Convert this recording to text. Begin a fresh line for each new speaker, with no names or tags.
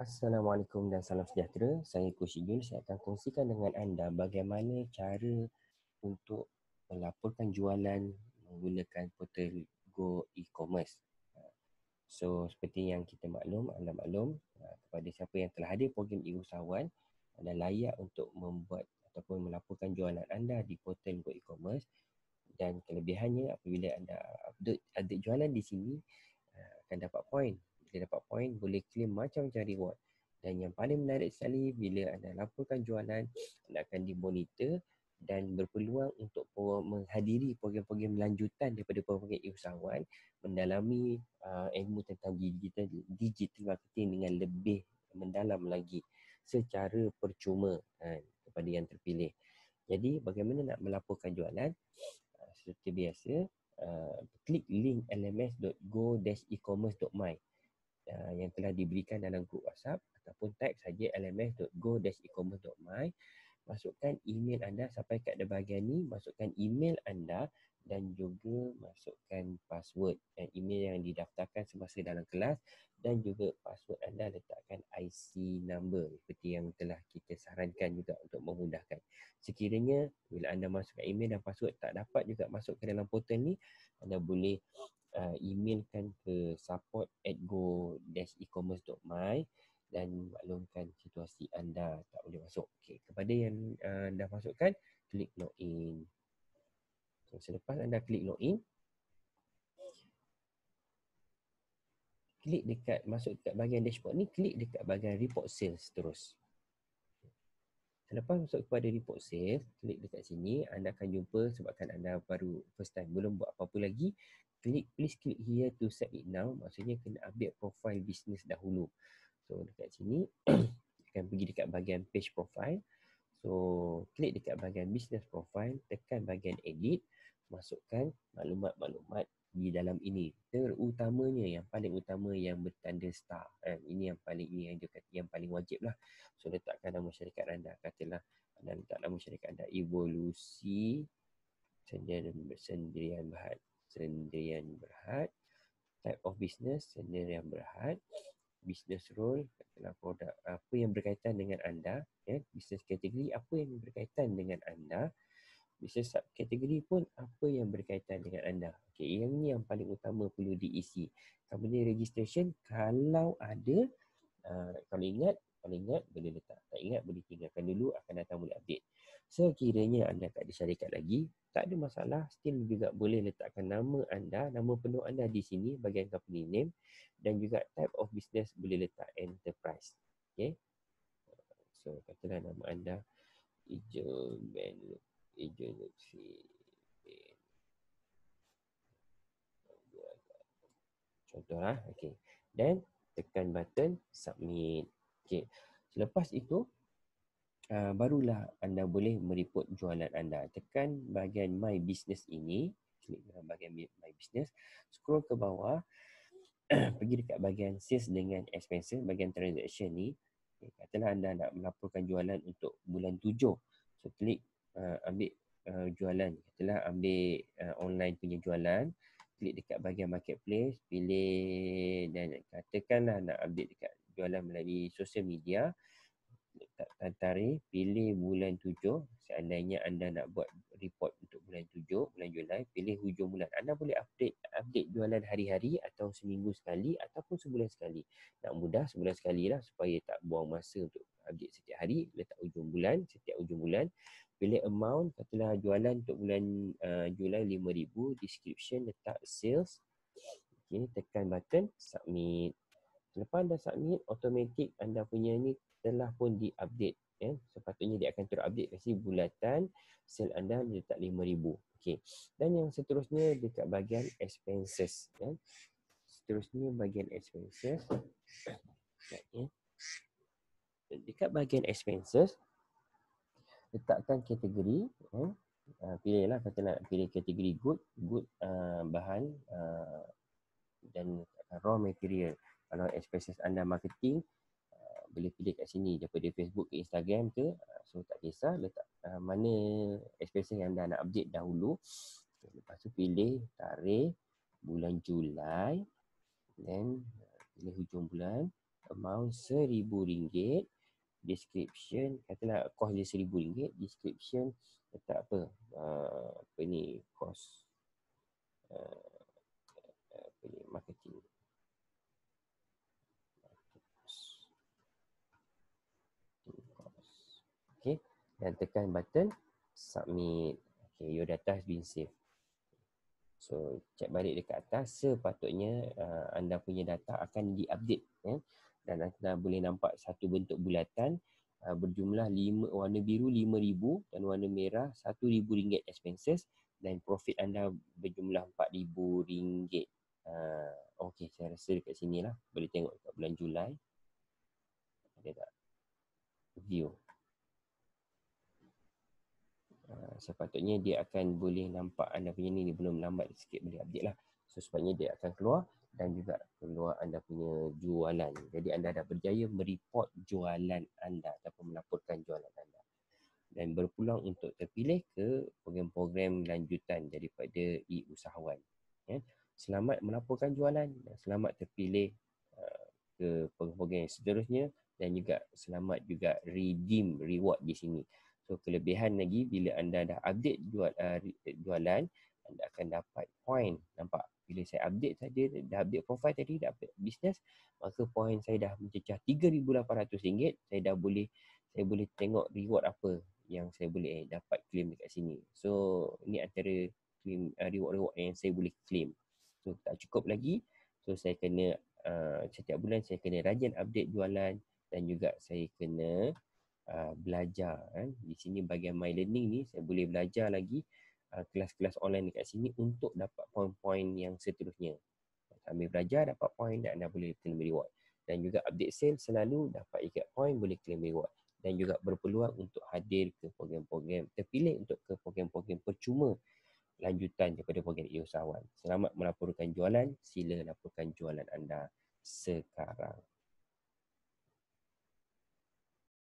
Assalamualaikum dan salam sejahtera. Saya Coach Jun. Saya akan kongsikan dengan anda bagaimana cara untuk melaporkan jualan menggunakan portal Go e-commerce. So seperti yang kita maklum, anda maklum eh, kepada siapa yang telah hadir program e-usahawan anda layak untuk membuat ataupun melaporkan jualan anda di portal Go e-commerce dan kelebihannya apabila anda update, update jualan di sini eh, akan dapat poin bila dapat point boleh claim macam-macam reward dan yang paling menarik sekali bila anda laporkan jualan anda akan dimonitor dan berpeluang untuk menghadiri program-program lanjutan daripada program-program usahawan mendalami uh, ilmu tentang digital, digital marketing dengan lebih mendalam lagi secara percuma kan, kepada yang terpilih. Jadi bagaimana nak melaporkan jualan? Uh, seperti biasa, uh, klik link lms.go-ecommerce.my. e Uh, yang telah diberikan dalam grup WhatsApp ataupun tag saja lms.go-ecommerce.my masukkan email anda sampai kat ada bahagian ni masukkan email anda dan juga masukkan password dan email yang didaftarkan semasa dalam kelas dan juga password anda letakkan IC number seperti yang telah kita sarankan juga untuk memudahkan. Sekiranya bila anda masukkan email dan password tak dapat juga masuk ke dalam portal ni anda boleh uh, emailkan ke support at go-ecommerce.my e-commerce dan maklumkan situasi anda tak boleh masuk. Okay. Kepada yang uh, dah masukkan, klik login. So, selepas anda klik login, klik dekat masuk dekat bahagian dashboard ni, klik dekat bahagian report sales terus. Selepas masuk kepada report sales, klik dekat sini, anda akan jumpa sebabkan anda baru first time, belum buat apa-apa lagi, Klik, please klik here to set it now maksudnya kena update profile business dahulu so dekat sini akan pergi dekat bahagian page profile so klik dekat bahagian business profile tekan bahagian edit masukkan maklumat-maklumat di dalam ini terutamanya yang paling utama yang bertanda star eh, ini yang paling ini yang dia kata, yang paling wajib lah so letakkan nama syarikat anda katalah anda letak nama syarikat anda evolusi sendirian, sendirian bahan sendirian berhad type of business sendirian berhad business role katalah produk apa yang berkaitan dengan anda ya eh? business category apa yang berkaitan dengan anda business sub category pun apa yang berkaitan dengan anda okey yang ni yang paling utama perlu diisi company registration kalau ada uh, kalau ingat kalau ingat boleh letak. Tak ingat boleh tinggalkan dulu akan datang boleh update. Sekiranya anda tak ada syarikat lagi, tak ada masalah still juga boleh letakkan nama anda, nama penuh anda di sini bagian company name dan juga type of business boleh letak enterprise. Okay. So katalah nama anda Ejen Ejen Contoh lah. Okay, dan tekan button submit Okay. Selepas itu, uh, barulah anda boleh mereport jualan anda. Tekan bahagian My Business ini. Klik dalam bahagian My Business. Scroll ke bawah. pergi dekat bahagian Sales dengan Expenses, bahagian Transaction ni. Okay. Eh, katalah anda nak melaporkan jualan untuk bulan 7. So, klik uh, ambil uh, jualan. Katalah ambil uh, online punya jualan klik dekat bahagian marketplace pilih dan katakanlah nak update dekat jualan melalui sosial media tarikh, pilih bulan tujuh seandainya anda nak buat report untuk bulan tujuh bulan Julai pilih hujung bulan anda boleh update update jualan hari-hari atau seminggu sekali ataupun sebulan sekali nak mudah sebulan sekali lah supaya tak buang masa untuk update setiap hari letak hujung bulan setiap hujung bulan pilih amount katalah jualan untuk bulan uh, Julai ribu. description letak sales Okay, tekan button submit Selepas anda submit, automatik anda punya ni telah pun diupdate. Ya. Yeah. Sepatutnya dia akan terupdate versi bulatan sel anda letak RM5,000. Okay. Dan yang seterusnya dekat bahagian expenses. Ya. Seterusnya bahagian expenses. Ya. Yeah. Dekat bahagian expenses, letakkan kategori. Ya. Yeah. Uh, pilihlah kata nak pilih kategori good good uh, bahan uh, dan raw material kalau expenses anda marketing uh, boleh pilih kat sini daripada Facebook ke Instagram ke uh, so tak kisah letak uh, mana expenses yang anda nak update dahulu lepas tu pilih tarikh bulan Julai then uh, pilih hujung bulan amount seribu ringgit description katalah kos dia seribu ringgit description letak apa uh, apa ni kos uh, apa ni marketing dan tekan button submit. Okay, your data has been saved. So, check balik dekat atas. Sepatutnya uh, anda punya data akan diupdate. Eh? Dan anda boleh nampak satu bentuk bulatan uh, berjumlah lima, warna biru RM5,000 dan warna merah RM1,000 expenses dan profit anda berjumlah RM4,000. Uh, okay, saya rasa dekat sini lah. Boleh tengok dekat bulan Julai. Ada tak? View. Ah, sepatutnya dia akan boleh nampak anda punya ni, ni belum lambat sikit boleh update lah so sepatutnya dia akan keluar dan juga keluar anda punya jualan jadi anda dah berjaya mereport jualan anda ataupun melaporkan jualan anda dan berpulang untuk terpilih ke program-program lanjutan daripada e-usahawan ya. selamat melaporkan jualan selamat terpilih ah, ke program-program yang seterusnya dan juga selamat juga redeem reward di sini. So kelebihan lagi bila anda dah update jual, uh, eh, jualan anda akan dapat point nampak bila saya update tadi, dah update profile tadi dah update business maka point saya dah mencecah RM3,800 saya dah boleh saya boleh tengok reward apa yang saya boleh dapat claim dekat sini so ni antara uh, reward-reward yang saya boleh claim so tak cukup lagi so saya kena uh, setiap bulan saya kena rajin update jualan dan juga saya kena Uh, belajar kan. Di sini bagian my learning ni saya boleh belajar lagi uh, kelas-kelas online dekat sini untuk dapat poin-poin yang seterusnya. Sambil belajar dapat poin dan anda boleh claim reward. Dan juga update sale selalu dapat ikat poin boleh claim reward. Dan juga berpeluang untuk hadir ke program-program terpilih untuk ke program-program percuma lanjutan daripada program usahawan. Selamat melaporkan jualan. Sila laporkan jualan anda sekarang.